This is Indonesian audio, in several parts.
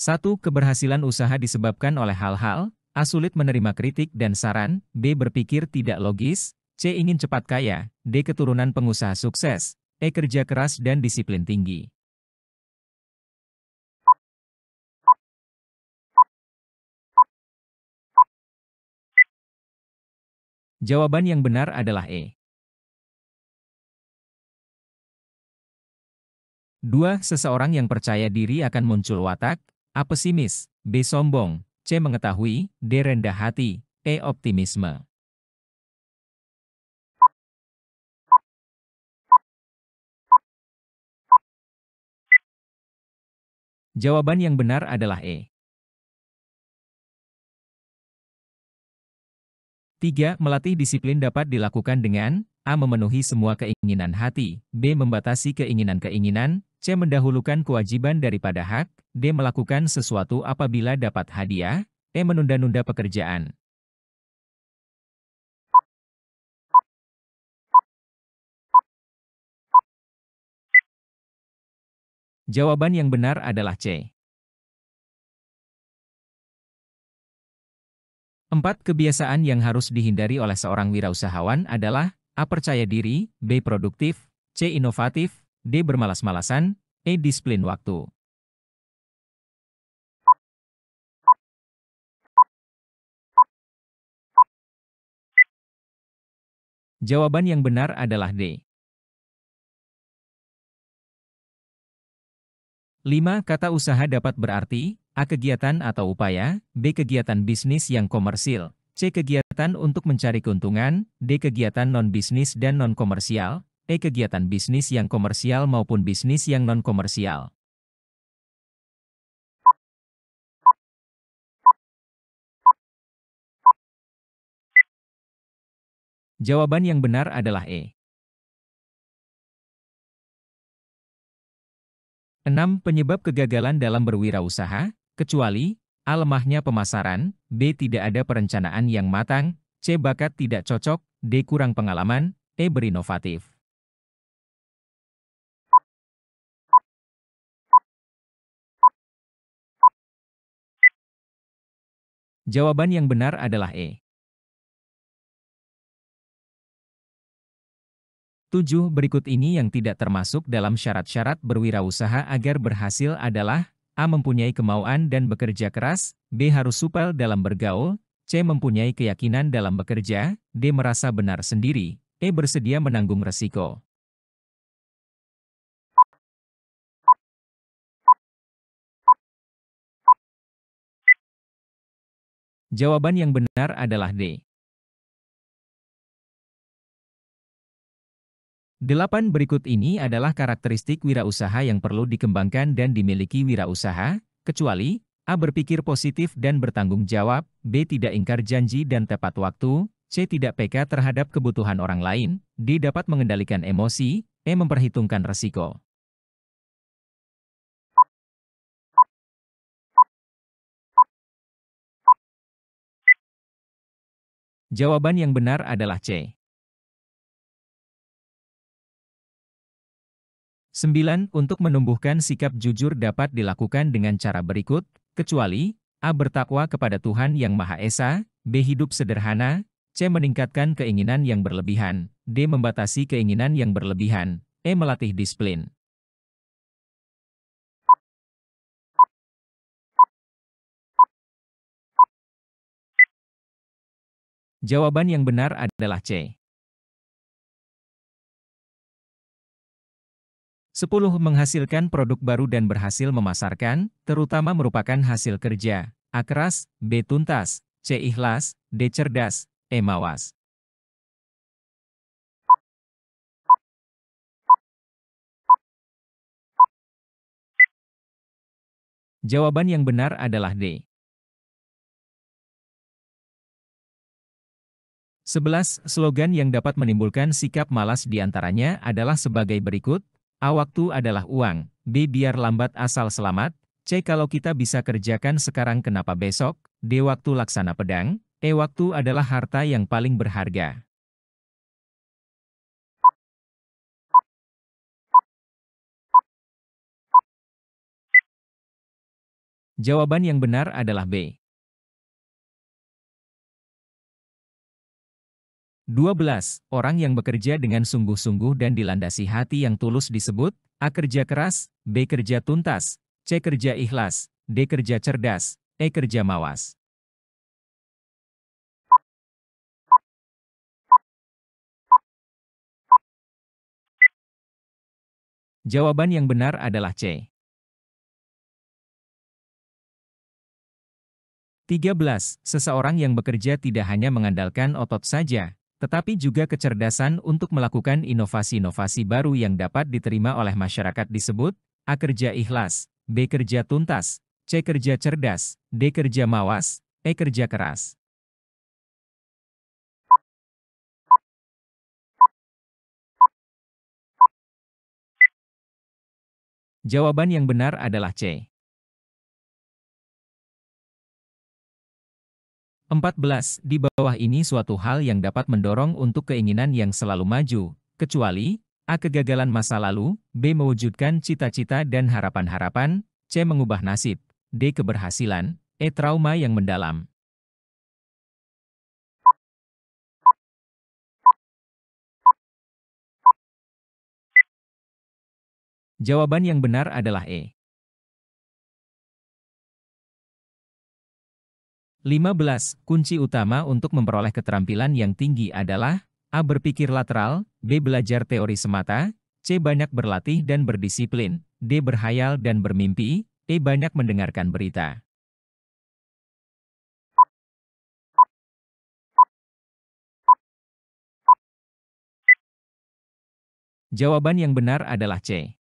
1. Keberhasilan usaha disebabkan oleh hal-hal, A. Sulit menerima kritik dan saran, B. Berpikir tidak logis, C. Ingin cepat kaya, D. Keturunan pengusaha sukses, E. Kerja keras dan disiplin tinggi. Jawaban yang benar adalah E. 2. Seseorang yang percaya diri akan muncul watak, A. Pesimis, B. Sombong, C. Mengetahui, D. Rendah hati, E. Optimisme. Jawaban yang benar adalah E. 3. Melatih disiplin dapat dilakukan dengan A. Memenuhi semua keinginan hati B. Membatasi keinginan-keinginan C. Mendahulukan kewajiban daripada hak, D. Melakukan sesuatu apabila dapat hadiah, E. Menunda-nunda pekerjaan. Jawaban yang benar adalah C. 4. Kebiasaan yang harus dihindari oleh seorang wirausahawan adalah A. Percaya diri, B. Produktif, C. Inovatif, D. Bermalas-malasan, E. Disiplin waktu. Jawaban yang benar adalah D. 5. Kata usaha dapat berarti A. Kegiatan atau upaya B. Kegiatan bisnis yang komersil C. Kegiatan untuk mencari keuntungan D. Kegiatan non-bisnis dan non-komersial e kegiatan bisnis yang komersial maupun bisnis yang non-komersial. Jawaban yang benar adalah E. 6. Penyebab kegagalan dalam berwirausaha, kecuali A. Lemahnya pemasaran, B. Tidak ada perencanaan yang matang, C. Bakat tidak cocok, D. Kurang pengalaman, E. Berinovatif. Jawaban yang benar adalah E. 7. Berikut ini yang tidak termasuk dalam syarat-syarat berwirausaha agar berhasil adalah A. Mempunyai kemauan dan bekerja keras B. Harus supel dalam bergaul C. Mempunyai keyakinan dalam bekerja D. Merasa benar sendiri E. Bersedia menanggung resiko Jawaban yang benar adalah D. 8. Berikut ini adalah karakteristik wirausaha yang perlu dikembangkan dan dimiliki wirausaha, kecuali A. Berpikir positif dan bertanggung jawab, B. Tidak ingkar janji dan tepat waktu, C. Tidak PK terhadap kebutuhan orang lain, D. Dapat mengendalikan emosi, E. Memperhitungkan resiko. Jawaban yang benar adalah C. 9. Untuk menumbuhkan sikap jujur dapat dilakukan dengan cara berikut, kecuali A. Bertakwa kepada Tuhan Yang Maha Esa, B. Hidup sederhana, C. Meningkatkan keinginan yang berlebihan, D. Membatasi keinginan yang berlebihan, E. Melatih disiplin. Jawaban yang benar adalah C. 10. Menghasilkan produk baru dan berhasil memasarkan, terutama merupakan hasil kerja. A. Keras, B. Tuntas, C. Ikhlas, D. Cerdas, E. Mawas. Jawaban yang benar adalah D. 11. Slogan yang dapat menimbulkan sikap malas diantaranya adalah sebagai berikut. A. Waktu adalah uang. B. Biar lambat asal selamat. C. Kalau kita bisa kerjakan sekarang kenapa besok? D. Waktu laksana pedang. E. Waktu adalah harta yang paling berharga. Jawaban yang benar adalah B. 12. Orang yang bekerja dengan sungguh-sungguh dan dilandasi hati yang tulus disebut A. Kerja keras, B. Kerja tuntas, C. Kerja ikhlas, D. Kerja cerdas, E. Kerja mawas. Jawaban yang benar adalah C. 13. Seseorang yang bekerja tidak hanya mengandalkan otot saja, tetapi juga kecerdasan untuk melakukan inovasi-inovasi baru yang dapat diterima oleh masyarakat disebut A. Kerja ikhlas, B. Kerja tuntas, C. Kerja cerdas, D. Kerja mawas, E. Kerja keras. Jawaban yang benar adalah C. 14. Di bawah ini suatu hal yang dapat mendorong untuk keinginan yang selalu maju, kecuali A. Kegagalan masa lalu, B. Mewujudkan cita-cita dan harapan-harapan, C. Mengubah nasib, D. Keberhasilan, E. Trauma yang mendalam. Jawaban yang benar adalah E. 15. Kunci utama untuk memperoleh keterampilan yang tinggi adalah A. Berpikir lateral, B. Belajar teori semata, C. Banyak berlatih dan berdisiplin, D. Berhayal dan bermimpi, E. Banyak mendengarkan berita. Jawaban yang benar adalah C.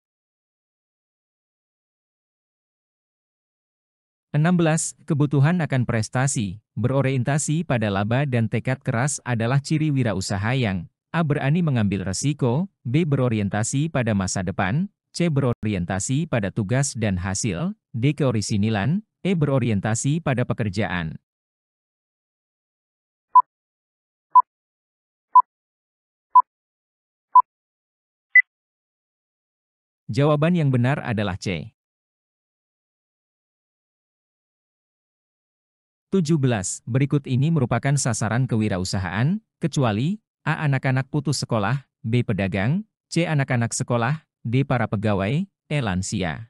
16. Kebutuhan akan prestasi, berorientasi pada laba dan tekad keras adalah ciri wirausaha yang A. Berani mengambil resiko, B. Berorientasi pada masa depan, C. Berorientasi pada tugas dan hasil, D. Keorisinilan, E. Berorientasi pada pekerjaan. Jawaban yang benar adalah C. 17. Berikut ini merupakan sasaran kewirausahaan, kecuali A. Anak-anak putus sekolah, B. Pedagang, C. Anak-anak sekolah, D. Para pegawai, E. Lansia.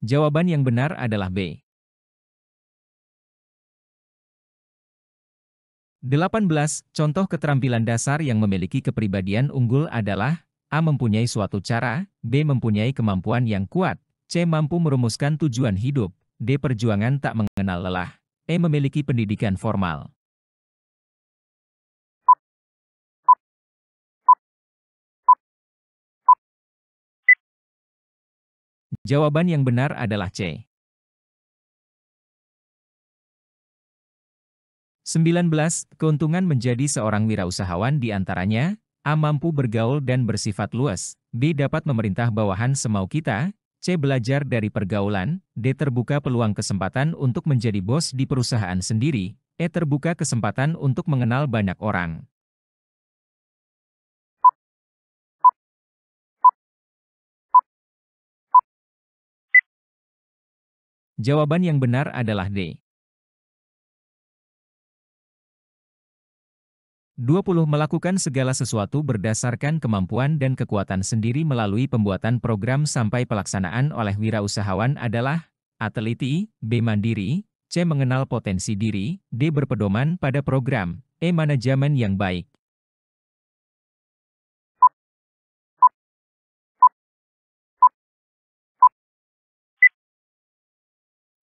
Jawaban yang benar adalah B. 18. Contoh keterampilan dasar yang memiliki kepribadian unggul adalah A. Mempunyai suatu cara, B. Mempunyai kemampuan yang kuat, C. Mampu merumuskan tujuan hidup, D. Perjuangan tak mengenal lelah, E. Memiliki pendidikan formal. Jawaban yang benar adalah C. 19. Keuntungan menjadi seorang wirausahawan diantaranya A. Mampu bergaul dan bersifat luas. B. Dapat memerintah bawahan semau kita. C. Belajar dari pergaulan. D. Terbuka peluang kesempatan untuk menjadi bos di perusahaan sendiri. E. Terbuka kesempatan untuk mengenal banyak orang. Jawaban yang benar adalah D. 20 Melakukan segala sesuatu berdasarkan kemampuan dan kekuatan sendiri melalui pembuatan program sampai pelaksanaan oleh wirausahawan adalah Ateliti, B. Mandiri, C. Mengenal potensi diri, D. Berpedoman pada program, E. Manajemen yang baik.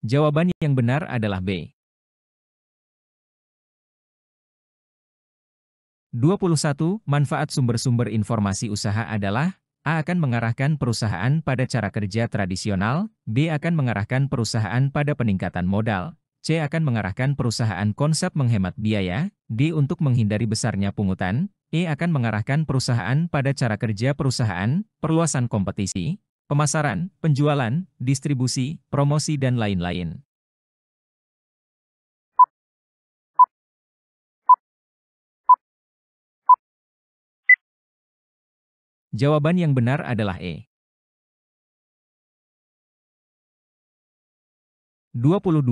Jawaban yang benar adalah B. 21. Manfaat sumber-sumber informasi usaha adalah A. Akan mengarahkan perusahaan pada cara kerja tradisional, B. Akan mengarahkan perusahaan pada peningkatan modal, C. Akan mengarahkan perusahaan konsep menghemat biaya, D. Untuk menghindari besarnya pungutan, E. Akan mengarahkan perusahaan pada cara kerja perusahaan, perluasan kompetisi, pemasaran, penjualan, distribusi, promosi dan lain-lain. Jawaban yang benar adalah E. 22.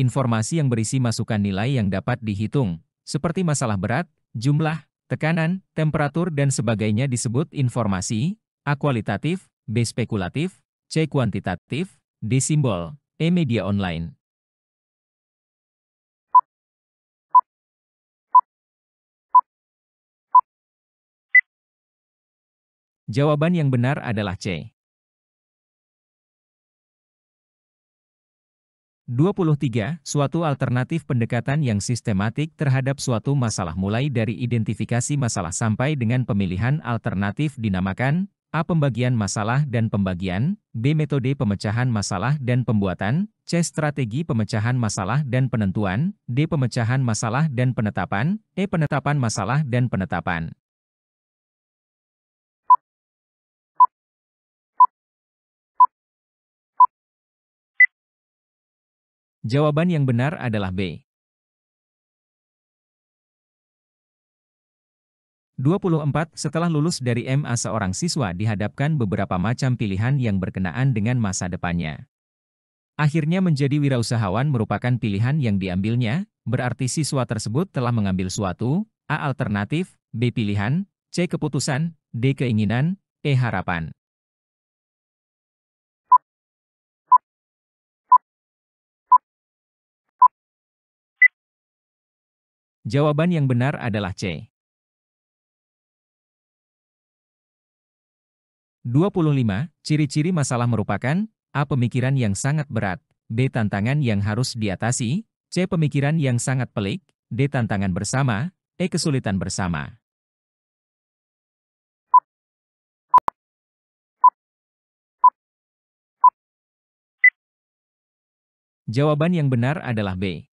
Informasi yang berisi masukan nilai yang dapat dihitung, seperti masalah berat, jumlah, tekanan, temperatur dan sebagainya disebut informasi, A kualitatif, B spekulatif, C kuantitatif, D simbol, E media online. Jawaban yang benar adalah C. 23. Suatu alternatif pendekatan yang sistematik terhadap suatu masalah mulai dari identifikasi masalah sampai dengan pemilihan alternatif dinamakan A. Pembagian masalah dan pembagian, B. Metode pemecahan masalah dan pembuatan, C. Strategi pemecahan masalah dan penentuan, D. Pemecahan masalah dan penetapan, E. Penetapan masalah dan penetapan. Jawaban yang benar adalah B. 24. Setelah lulus dari MA seorang siswa dihadapkan beberapa macam pilihan yang berkenaan dengan masa depannya. Akhirnya menjadi wirausahawan merupakan pilihan yang diambilnya, berarti siswa tersebut telah mengambil suatu, A alternatif, B pilihan, C keputusan, D keinginan, E harapan. Jawaban yang benar adalah C. 25. Ciri-ciri masalah merupakan A. Pemikiran yang sangat berat, B. Tantangan yang harus diatasi, C. Pemikiran yang sangat pelik, D. Tantangan bersama, E. Kesulitan bersama. Jawaban yang benar adalah B.